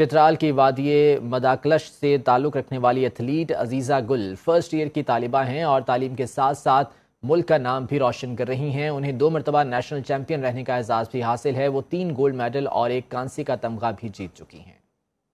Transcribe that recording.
चित्राल की वादी मदाकलश से ताल्लुक़ रखने वाली एथलीट अजीज़ा गुल फर्स्ट ईयर की तालिबा हैं और तालीम के साथ साथ मुल्क का नाम भी रोशन कर रही हैं उन्हें दो मरतबा नेशनल चैम्पियन रहने का एजाज़ भी हासिल है वो तीन गोल्ड मेडल और एक कांसी का तमगा भी जीत चुकी हैं